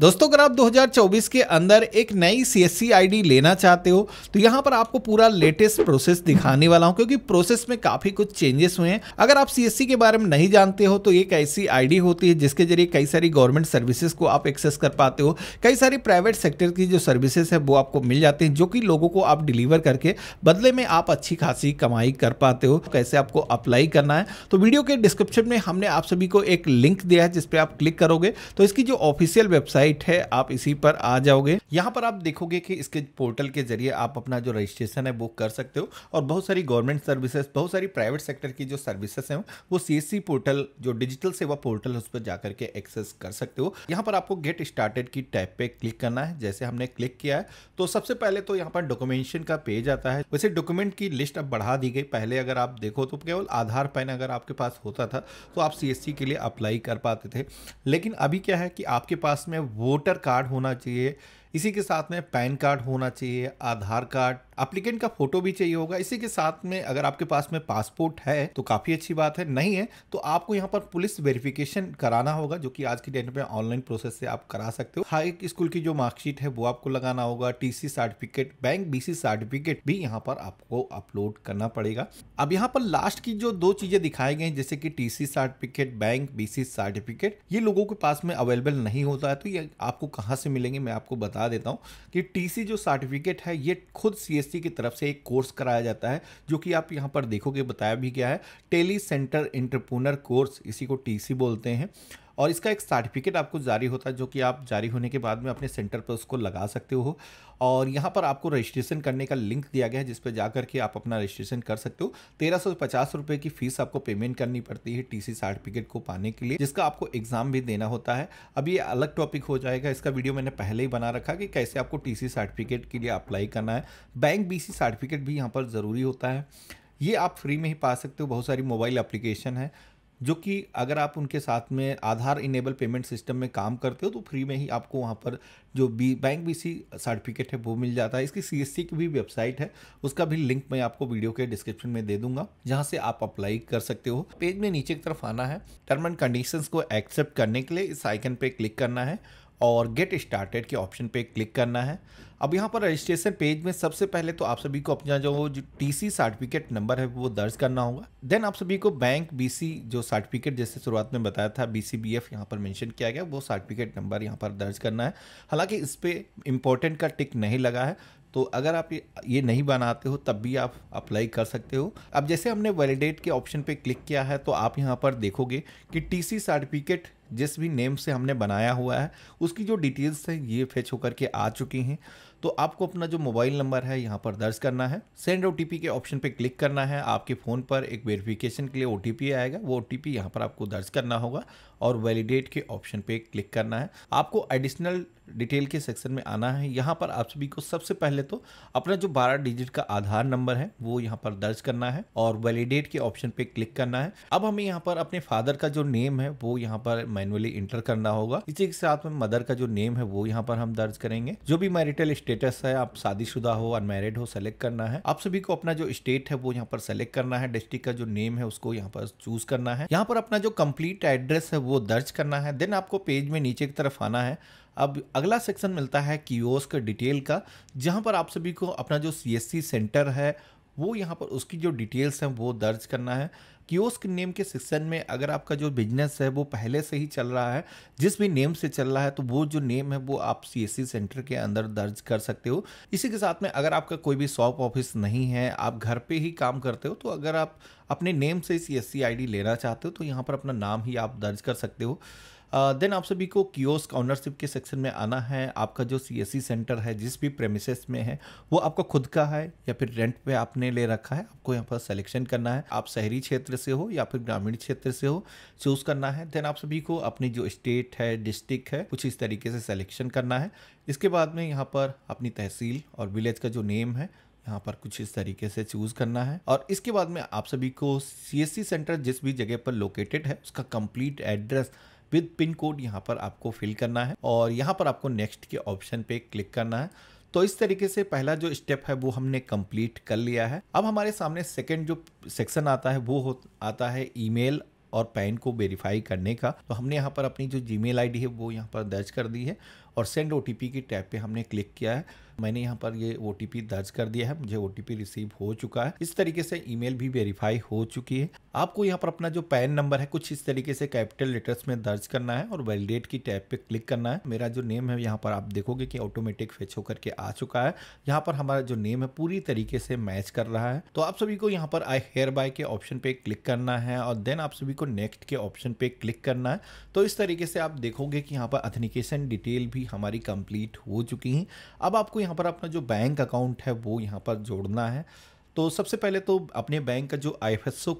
दोस्तों अगर आप 2024 के अंदर एक नई सी एस लेना चाहते हो तो यहाँ पर आपको पूरा लेटेस्ट प्रोसेस दिखाने वाला हूँ क्योंकि प्रोसेस में काफ़ी कुछ चेंजेस हुए हैं अगर आप सी के बारे में नहीं जानते हो तो एक ऐसी आई होती है जिसके जरिए कई सारी गवर्नमेंट सर्विसेज को आप एक्सेस कर पाते हो कई सारी प्राइवेट सेक्टर की जो सर्विसेज है वो आपको मिल जाती हैं जो कि लोगों को आप डिलीवर करके बदले में आप अच्छी खासी कमाई कर पाते हो कैसे आपको अप्लाई करना है तो वीडियो के डिस्क्रिप्शन में हमने आप सभी को एक लिंक दिया है जिसपे आप क्लिक करोगे तो इसकी जो ऑफिशियल वेबसाइट वेबसाइट है आप इसी पर आ जाओगे यहाँ पर आप देखोगे कि इसके पोर्टल के जरिए आप अपना जो रजिस्ट्रेशन है बुक कर सकते हो और बहुत सारी गवर्नमेंट सर्विसेज बहुत सारी प्राइवेट सेक्टर की जो सर्विसेज हैं वो सी e पोर्टल जो डिजिटल सेवा पोर्टल है उस पर जाकर के एक्सेस कर सकते हो यहाँ पर आपको गेट स्टार्टेड की टैप पे क्लिक करना है जैसे हमने क्लिक किया है तो सबसे पहले तो यहाँ पर डॉक्यूमेंशन का पेज आता है वैसे डॉक्यूमेंट की लिस्ट अब बढ़ा दी गई पहले अगर आप देखो तो केवल आधार पैन अगर आपके पास होता था तो आप सी e के लिए अप्लाई कर पाते थे लेकिन अभी क्या है कि आपके पास में वोटर कार्ड होना चाहिए इसी के साथ में पैन कार्ड होना चाहिए आधार कार्ड एप्लीकेंट का फोटो भी चाहिए होगा इसी के साथ में अगर आपके पास में पासपोर्ट है तो काफ़ी अच्छी बात है नहीं है तो आपको यहाँ पर पुलिस वेरिफिकेशन कराना होगा जो कि आज की डेट में ऑनलाइन प्रोसेस से आप करा सकते हो हाई स्कूल की जो मार्कशीट है वो आपको लगाना होगा TC certificate bank BC certificate भी यहाँ पर आपको अपलोड करना पड़ेगा अब यहाँ पर लास्ट की जो दो चीजें दिखाई गई जैसे कि TC certificate bank BC certificate ये लोगों के पास में अवेलेबल नहीं होता है तो ये आपको कहाँ से मिलेंगे मैं आपको बता देता हूँ कि टीसी जो सर्टिफिकेट है ये खुद सी सी की तरफ से एक कोर्स कराया जाता है जो कि आप यहाँ पर देखोगे बताया भी गया है टेली सेंटर इंटरप्रूनर कोर्स इसी को टी बोलते हैं और इसका एक सर्टिफिकेट आपको जारी होता है जो कि आप जारी होने के बाद में अपने सेंटर पर उसको लगा सकते हो और यहाँ पर आपको रजिस्ट्रेशन करने का लिंक दिया गया है जिस पर जा करके आप अपना रजिस्ट्रेशन कर सकते हो तेरह सौ पचास रुपये की फीस आपको पेमेंट करनी पड़ती है टीसी सर्टिफिकेट को पाने के लिए जिसका आपको एग्जाम भी देना होता है अब ये अलग टॉपिक हो जाएगा इसका वीडियो मैंने पहले ही बना रखा कि कैसे आपको सी सर्टिफिकेट के लिए अप्लाई करना है बैंक सी सर्टिफिकेट भी यहाँ पर ज़रूरी होता है ये आप फ्री में ही पा सकते हो बहुत सारी मोबाइल एप्लीकेशन है जो कि अगर आप उनके साथ में आधार इनेबल पेमेंट सिस्टम में काम करते हो तो फ्री में ही आपको वहाँ पर जो B bank B C certificate है वो मिल जाता है इसकी सी की भी वेबसाइट है उसका भी लिंक मैं आपको वीडियो के डिस्क्रिप्शन में दे दूंगा जहाँ से आप अप्लाई कर सकते हो पेज में नीचे की तरफ आना है टर्म एंड कंडीशन को एक्सेप्ट करने के लिए इस आइकन पर क्लिक करना है और गेट स्टार्टेड के ऑप्शन पर क्लिक करना है अब यहाँ पर रजिस्ट्रेशन पेज में सबसे पहले तो आप सभी को अपना जो टी सी सर्टिफिकेट नंबर है वो दर्ज करना होगा देन आप सभी को बैंक बीसी जो सर्टिफिकेट जैसे शुरुआत में बताया था बी सी बी एफ यहाँ पर मैंशन किया गया वो सर्टिफिकेट नंबर यहाँ पर दर्ज करना है हालांकि इस पर इम्पोर्टेंट का टिक नहीं लगा है तो अगर आप ये नहीं बनाते हो तब भी आप अप्लाई कर सकते हो अब जैसे हमने वैलिडेट के ऑप्शन पे क्लिक किया है तो आप यहाँ पर देखोगे कि टीसी सर्टिफिकेट जिस भी नेम से हमने बनाया हुआ है उसकी जो डिटेल्स हैं ये फेच होकर के आ चुकी हैं तो आपको अपना जो मोबाइल नंबर है यहाँ पर दर्ज करना है सेंड ओ के ऑप्शन पर क्लिक करना है आपके फ़ोन पर एक वेरिफिकेशन के लिए ओ आएगा वो ओ टी यहाँ पर आपको दर्ज करना होगा और वैलिडेट के ऑप्शन पर क्लिक करना है आपको एडिशनल डिटेल के सेक्शन में आना है यहाँ पर आप सभी को सबसे पहले तो अपना जो 12 डिजिट का आधार नंबर है वो यहाँ पर दर्ज करना है और वैलिडेट के ऑप्शन पे क्लिक करना है अब हमें यहाँ पर अपने फादर का जो नेम है वो यहाँ पर मैनुअली इंटर करना होगा इसी के साथ में मदर का जो नेम है वो यहाँ पर हम दर्ज करेंगे जो भी मैरिटल स्टेटस है आप शादीशुदा हो अनमेरिड हो सेलेक्ट करना है आप सभी को अपना जो स्टेट है वो यहाँ पर सेलेक्ट करना है डिस्ट्रिक्ट का जो नेम है उसको यहाँ पर चूज करना है यहाँ पर अपना जो कम्प्लीट एड्रेस है वो दर्ज करना है देन आपको पेज में नीचे की तरफ आना है अब अगला सेक्शन मिलता है कियोस्क डिटेल का जहाँ पर आप सभी को अपना जो सी सेंटर है वो यहाँ पर उसकी जो डिटेल्स हैं वो दर्ज करना है कियोस्क नेम के सेक्शन में अगर आपका जो बिजनेस है वो पहले से ही चल रहा है जिस भी नेम से चल रहा है तो वो जो नेम है वो आप सी सेंटर के अंदर दर्ज कर सकते हो इसी के साथ में अगर आपका कोई भी शॉप ऑफिस नहीं है आप घर पे ही काम करते हो तो अगर आप अपने नेम से सी एस लेना चाहते हो तो यहाँ पर अपना नाम ही आप दर्ज कर सकते हो देन आप सभी को कियोस्क ऑनरशिप के सेक्शन में आना है आपका जो सी सेंटर e है जिस भी प्रेमिसेस में है वो आपका खुद का है या फिर रेंट पे आपने ले रखा है आपको यहाँ पर सिलेक्शन करना है आप शहरी क्षेत्र से हो या फिर ग्रामीण क्षेत्र से हो चूज करना है देन आप सभी को अपनी जो स्टेट है डिस्ट्रिक्ट है कुछ इस तरीके से सिलेक्शन करना है इसके बाद में यहाँ पर अपनी तहसील और विलेज का जो नेम है यहाँ पर कुछ इस तरीके से चूज करना है और इसके बाद में आप सभी को सी सेंटर e जिस भी जगह पर लोकेटेड है उसका complete address with pin code यहाँ पर आपको फिल करना है और यहाँ पर आपको नेक्स्ट के ऑप्शन पे क्लिक करना है तो इस तरीके से पहला जो स्टेप है वो हमने कंप्लीट कर लिया है अब हमारे सामने सेकंड जो सेक्शन आता है वो आता है ईमेल और पैन को वेरीफाई करने का तो हमने यहाँ पर अपनी जो जी मेल है वो यहाँ पर दर्ज कर दी है और सेंड ओ की टैब पे हमने क्लिक किया है मैंने यहाँ पर ये ओ दर्ज कर दिया है मुझे ओ रिसीव हो चुका है इस तरीके से ईमेल भी वेरीफाई हो चुकी है आपको यहाँ पर अपना जो पैन नंबर है कुछ इस तरीके से कैपिटल लेटर्स में दर्ज करना है और वैलिडेट की टैब पे क्लिक करना है मेरा जो नेम है यहाँ पर आप देखोगे कि ऑटोमेटिक फेच होकर के आ चुका है यहाँ पर हमारा जो नेम है पूरी तरीके से मैच कर रहा है तो आप सभी को यहाँ पर आई हेयर बाय के ऑप्शन पे क्लिक करना है और देन आप सभी को नेक्स्ट के ऑप्शन पे क्लिक करना है तो इस तरीके से आप देखोगे कि यहाँ पर अथेनिकेशन डिटेल भी भी हमारी कंप्लीट हो चुकी हैं अब आपको यहाँ पर अपना जो बैंक अकाउंट है वो यहाँ पर जोड़ना है तो सबसे पहले तो अपने बैंक का जो आई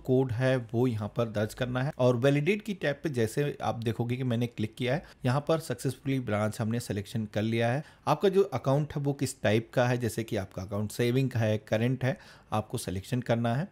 कोड है वो यहाँ पर दर्ज करना है और वैलिडेट की टैब पे जैसे आप देखोगे कि मैंने क्लिक किया है यहाँ पर सक्सेसफुली ब्रांच हमने सिलेक्शन कर लिया है आपका जो अकाउंट है वो किस टाइप का है जैसे कि आपका अकाउंट सेविंग का है करेंट है आपको सिलेक्शन करना है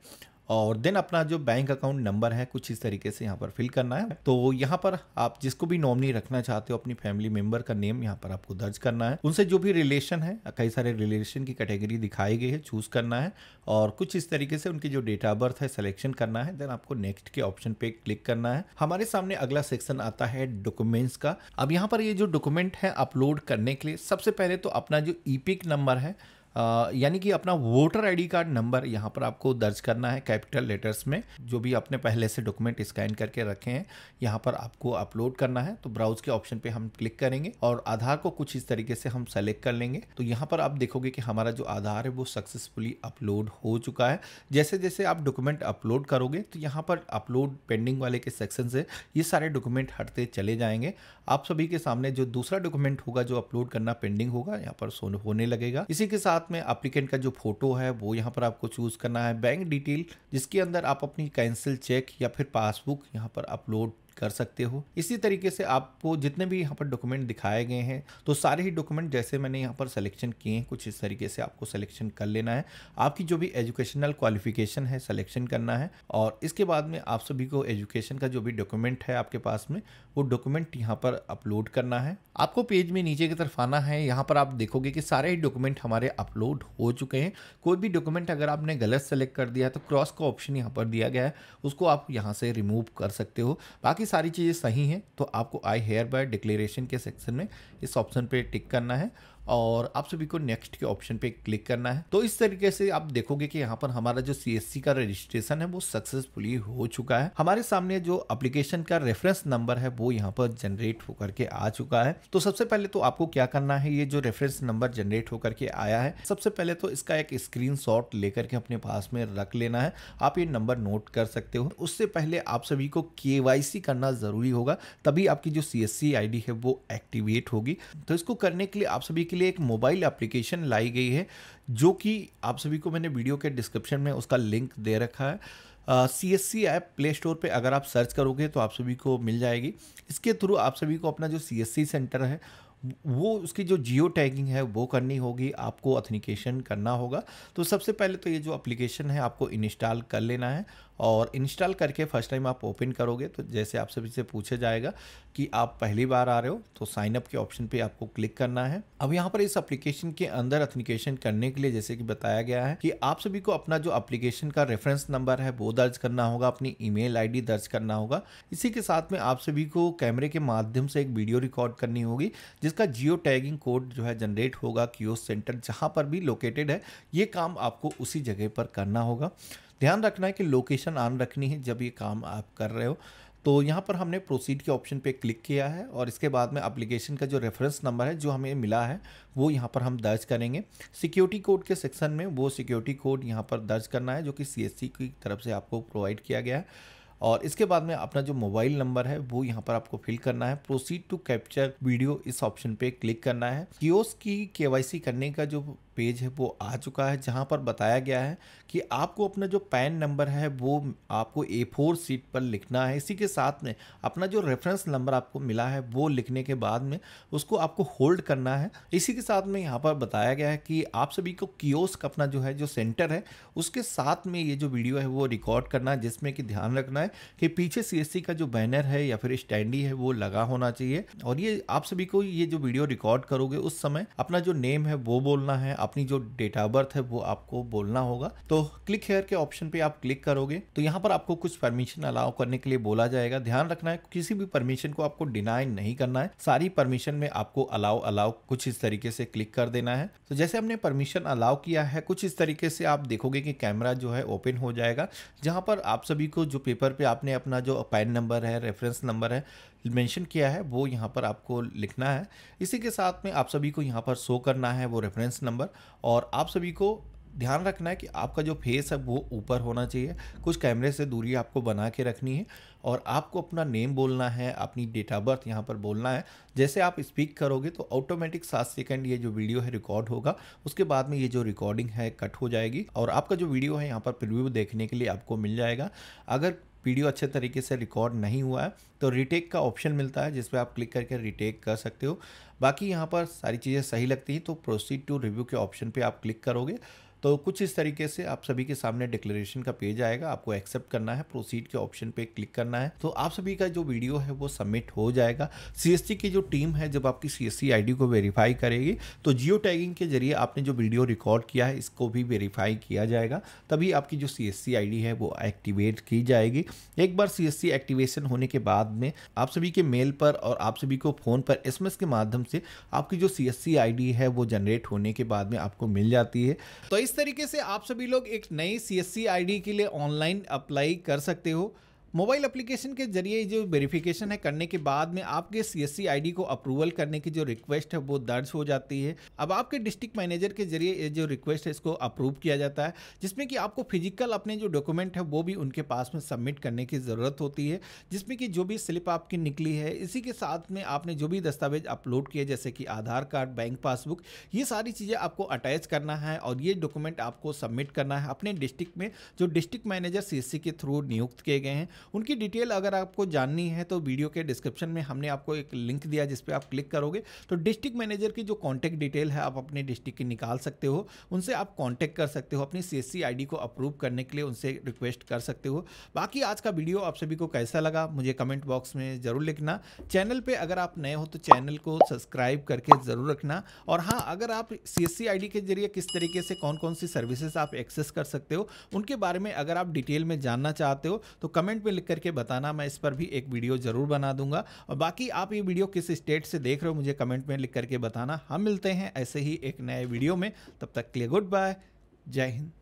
और देन अपना जो बैंक अकाउंट नंबर है कुछ इस तरीके से यहाँ पर फिल करना है तो यहाँ पर आप जिसको भी नॉमिनी रखना चाहते हो अपनी फैमिली मेंबर का नेम यहाँ पर आपको दर्ज करना है उनसे जो भी रिलेशन है कई सारे रिलेशन की कैटेगरी दिखाई गई है चूज करना है और कुछ इस तरीके से उनकी जो डेट ऑफ बर्थ है सिलेक्शन करना है देन आपको नेक्स्ट के ऑप्शन पे क्लिक करना है हमारे सामने अगला सेक्शन आता है डॉक्यूमेंट्स का अब यहाँ पर ये जो डॉक्यूमेंट है अपलोड करने के लिए सबसे पहले तो अपना जो ईपिक e नंबर है यानी कि अपना वोटर आईडी कार्ड नंबर यहाँ पर आपको दर्ज करना है कैपिटल लेटर्स में जो भी आपने पहले से डॉक्यूमेंट स्कैन करके रखे हैं यहाँ पर आपको अपलोड करना है तो ब्राउज के ऑप्शन पे हम क्लिक करेंगे और आधार को कुछ इस तरीके से हम सेलेक्ट कर लेंगे तो यहाँ पर आप देखोगे कि हमारा जो आधार है वो सक्सेसफुली अपलोड हो चुका है जैसे जैसे आप डॉक्यूमेंट अपलोड करोगे तो यहाँ पर अपलोड पेंडिंग वाले के सेक्शन से ये सारे डॉक्यूमेंट हटते चले जाएंगे आप सभी के सामने जो दूसरा डॉक्यूमेंट होगा जो अपलोड करना पेंडिंग होगा यहाँ पर सोन होने लगेगा इसी के साथ साथ में अप्लीकेंट का जो फोटो है वो यहाँ पर आपको चूज़ करना है बैंक डिटेल जिसके अंदर आप अपनी कैंसिल चेक या फिर पासबुक यहाँ पर अपलोड कर सकते हो इसी तरीके से आपको जितने भी यहाँ पर डॉक्यूमेंट दिखाए गए हैं तो सारे ही डॉक्यूमेंट जैसे मैंने यहाँ पर सिलेक्शन किए हैं कुछ इस तरीके से आपको सिलेक्शन कर लेना है आपकी जो भी एजुकेशनल क्वालिफिकेशन है सिलेक्शन करना है और इसके बाद में आप सभी को एजुकेशन का जो भी डॉक्यूमेंट है आपके पास में वो डॉक्यूमेंट यहाँ पर अपलोड करना है आपको पेज में नीचे की तरफ आना है यहाँ पर आप देखोगे कि सारे ही डॉक्यूमेंट हमारे अपलोड हो चुके हैं कोई भी डॉक्यूमेंट अगर आपने गलत सेलेक्ट कर दिया है तो क्रॉस का ऑप्शन यहाँ पर दिया गया है उसको आप यहाँ से रिमूव कर सकते हो बाकी बाकी सारी चीज़ें सही हैं तो आपको आई हेयर बाय डिक्लेरेशन के सेक्शन में इस ऑप्शन पे टिक करना है और आप सभी को नेक्स्ट के ऑप्शन पे क्लिक करना है तो इस तरीके से आप देखोगे कि यहाँ पर हमारा जो सी का रजिस्ट्रेशन है वो सक्सेसफुली हो चुका है हमारे सामने जो अप्लीकेशन का रेफरेंस नंबर है वो यहाँ पर जनरेट होकर के आ चुका है तो सबसे पहले तो आपको क्या करना है ये जो रेफरेंस नंबर जनरेट होकर के आया है सबसे पहले तो इसका एक स्क्रीन लेकर के अपने पास में रख लेना है आप ये नंबर नोट कर सकते हो उससे पहले आप सभी को के करना जरूरी होगा तभी आपकी जो सी एस है वो एक्टिवेट होगी तो इसको करने के लिए आप सभी के लिए एक मोबाइल एप्लीकेशन लाई गई है जो कि आप सभी को मैंने वीडियो के डिस्क्रिप्शन में उसका लिंक दे रखा है C S C app play store पर अगर आप सर्च करोगे तो आप सभी को मिल जाएगी इसके थ्रू आप सभी को अपना जो सी एस सी सेंटर है वो उसकी जो जियो टैगिंग है वो करनी होगी आपको अथनिकेशन करना होगा तो सबसे पहले तो ये जो एप्लीकेशन है आपको इंस्टॉल कर लेना है और इंस्टॉल करके फर्स्ट टाइम आप ओपन करोगे तो जैसे आप सभी से पूछा जाएगा कि आप पहली बार आ रहे हो तो साइन अप के ऑप्शन पे आपको क्लिक करना है अब यहाँ पर इस एप्लीकेशन के अंदर अथेंटिकेशन करने के लिए जैसे कि बताया गया है कि आप सभी को अपना जो एप्लीकेशन का रेफरेंस नंबर है वो दर्ज करना होगा अपनी ईमेल आईडी दर्ज करना होगा इसी के साथ में आप सभी को कैमरे के माध्यम से एक वीडियो रिकॉर्ड करनी होगी जिसका जियो टैगिंग कोड जो है जनरेट होगा कि सेंटर जहाँ पर भी लोकेटेड है ये काम आपको उसी जगह पर करना होगा ध्यान रखना है कि लोकेशन ऑन रखनी है जब ये काम आप कर रहे हो तो यहाँ पर हमने प्रोसीड के ऑप्शन पे क्लिक किया है और इसके बाद में अप्लीकेशन का जो रेफरेंस नंबर है जो हमें मिला है वो यहाँ पर हम दर्ज करेंगे सिक्योरिटी कोड के सेक्शन में वो सिक्योरिटी कोड यहाँ पर दर्ज करना है जो कि सी की तरफ से आपको प्रोवाइड किया गया है और इसके बाद में अपना जो मोबाइल नंबर है वो यहाँ पर आपको फिल करना है प्रोसीड टू कैप्चर वीडियो इस ऑप्शन पे क्लिक करना है कियोस की केवाईसी करने का जो पेज है वो आ चुका है जहाँ पर बताया गया है कि आपको अपना जो पैन नंबर है वो आपको ए फोर सीट पर लिखना है इसी के साथ में अपना जो रेफरेंस नंबर आपको मिला है वो लिखने के बाद में उसको आपको होल्ड करना है इसी के साथ में यहाँ पर बताया गया है कि आप सभी को कियोस्क अपना जो है जो सेंटर है उसके साथ में ये जो वीडियो है वो रिकॉर्ड करना है जिसमें कि ध्यान रखना है कि पीछे सी का जो बैनर है या फिर स्टैंडी है वो लगा होना चाहिए और ये आप सभी को ये जो वीडियो रिकॉर्ड करोगे उस समय अपना जो नेम है वो बोलना है अपनी जो डेट ऑफ बर्थ है वो आपको बोलना होगा तो क्लिक हेयर के ऑप्शन पे आप क्लिक करोगे तो यहाँ पर आपको कुछ परमिशन अलाउ करने के लिए बोला जाएगा ध्यान रखना है किसी भी परमिशन को आपको डिनाई नहीं करना है सारी परमिशन में आपको अलाउ अलाउ कुछ इस तरीके से क्लिक कर देना है तो जैसे हमने परमिशन अलाउ किया है कुछ इस तरीके से आप देखोगे कि कैमरा जो है ओपन हो जाएगा जहाँ पर आप सभी को जो पेपर पे आपने अपना जो पैन नंबर है रेफरेंस नंबर है मेंशन किया है वो यहाँ पर आपको लिखना है इसी के साथ में आप सभी को यहाँ पर शो करना है वो रेफरेंस नंबर और आप सभी को ध्यान रखना है कि आपका जो फेस है वो ऊपर होना चाहिए कुछ कैमरे से दूरी आपको बना के रखनी है और आपको अपना नेम बोलना है अपनी डेट ऑफ बर्थ यहाँ पर बोलना है जैसे आप स्पीक करोगे तो ऑटोमेटिक सात सेकंड ये जो वीडियो है रिकॉर्ड होगा उसके बाद में ये जो रिकॉर्डिंग है कट हो जाएगी और आपका जो वीडियो है यहाँ पर प्रिव्यू देखने के लिए आपको मिल जाएगा अगर वीडियो अच्छे तरीके से रिकॉर्ड नहीं हुआ है तो रिटेक का ऑप्शन मिलता है जिसपे आप क्लिक करके रिटेक कर सकते हो बाकी यहाँ पर सारी चीज़ें सही लगती हैं तो प्रोसीड टू रिव्यू के ऑप्शन पर आप क्लिक करोगे तो कुछ इस तरीके से आप सभी के सामने डिक्लेरेशन का पेज आएगा आपको एक्सेप्ट करना है प्रोसीड के ऑप्शन पे क्लिक करना है तो आप सभी का जो वीडियो है वो सबमिट हो जाएगा सी की जो टीम है जब आपकी सी एस को वेरीफाई करेगी तो जियो टैगिंग के जरिए आपने जो वीडियो रिकॉर्ड किया है इसको भी वेरीफाई किया जाएगा तभी आपकी जो सी एस है वो एक्टिवेट की जाएगी एक बार सी एक्टिवेशन होने के बाद में आप सभी के मेल पर और आप सभी को फ़ोन पर एसएमएस के माध्यम से आपकी जो सी एस है वो जनरेट होने के बाद में आपको मिल जाती है तो इस इस तरीके से आप सभी लोग एक नई सी एस के लिए ऑनलाइन अप्लाई कर सकते हो मोबाइल एप्लीकेशन के जरिए जो वेरिफिकेशन है करने के बाद में आपके सी एस आईडी को अप्रूवल करने की जो रिक्वेस्ट है वो दर्ज हो जाती है अब आपके डिस्ट्रिक्ट मैनेजर के जरिए ये जो रिक्वेस्ट है इसको अप्रूव किया जाता है जिसमें कि आपको फिजिकल अपने जो डॉक्यूमेंट है वो भी उनके पास में सबमिट करने की ज़रूरत होती है जिसमें कि जो भी स्लिप आपकी निकली है इसी के साथ में आपने जो भी दस्तावेज अपलोड किए जैसे कि आधार कार्ड बैंक पासबुक ये सारी चीज़ें आपको अटैच करना है और ये डॉक्यूमेंट आपको सबमिट करना है अपने डिस्ट्रिक्ट में जो डिस्ट्रिक्ट मैनेजर सी के थ्रू नियुक्त किए गए हैं उनकी डिटेल अगर आपको जाननी है तो वीडियो के डिस्क्रिप्शन में हमने आपको एक लिंक दिया जिस पर आप क्लिक करोगे तो डिस्ट्रिक्ट मैनेजर की जो कॉन्टैक्ट डिटेल है आप अपने डिस्ट्रिक्ट की निकाल सकते हो उनसे आप कॉन्टैक्ट कर सकते हो अपनी सी एस को अप्रूव करने के लिए उनसे रिक्वेस्ट कर सकते हो बाकी आज का वीडियो आप सभी को कैसा लगा मुझे कमेंट बॉक्स में ज़रूर लिखना चैनल पर अगर आप नए हो तो चैनल को सब्सक्राइब करके ज़रूर रखना और हाँ अगर आप सी एस के जरिए किस तरीके से कौन कौन सी सर्विसेज आप एक्सेस कर सकते हो उनके बारे में अगर आप डिटेल में जानना चाहते हो तो कमेंट में में लिख करके बताना मैं इस पर भी एक वीडियो ज़रूर बना दूंगा और बाकी आप ये वीडियो किस स्टेट से देख रहे हो मुझे कमेंट में लिख करके बताना हम मिलते हैं ऐसे ही एक नए वीडियो में तब तक के लिए गुड बाय जय हिंद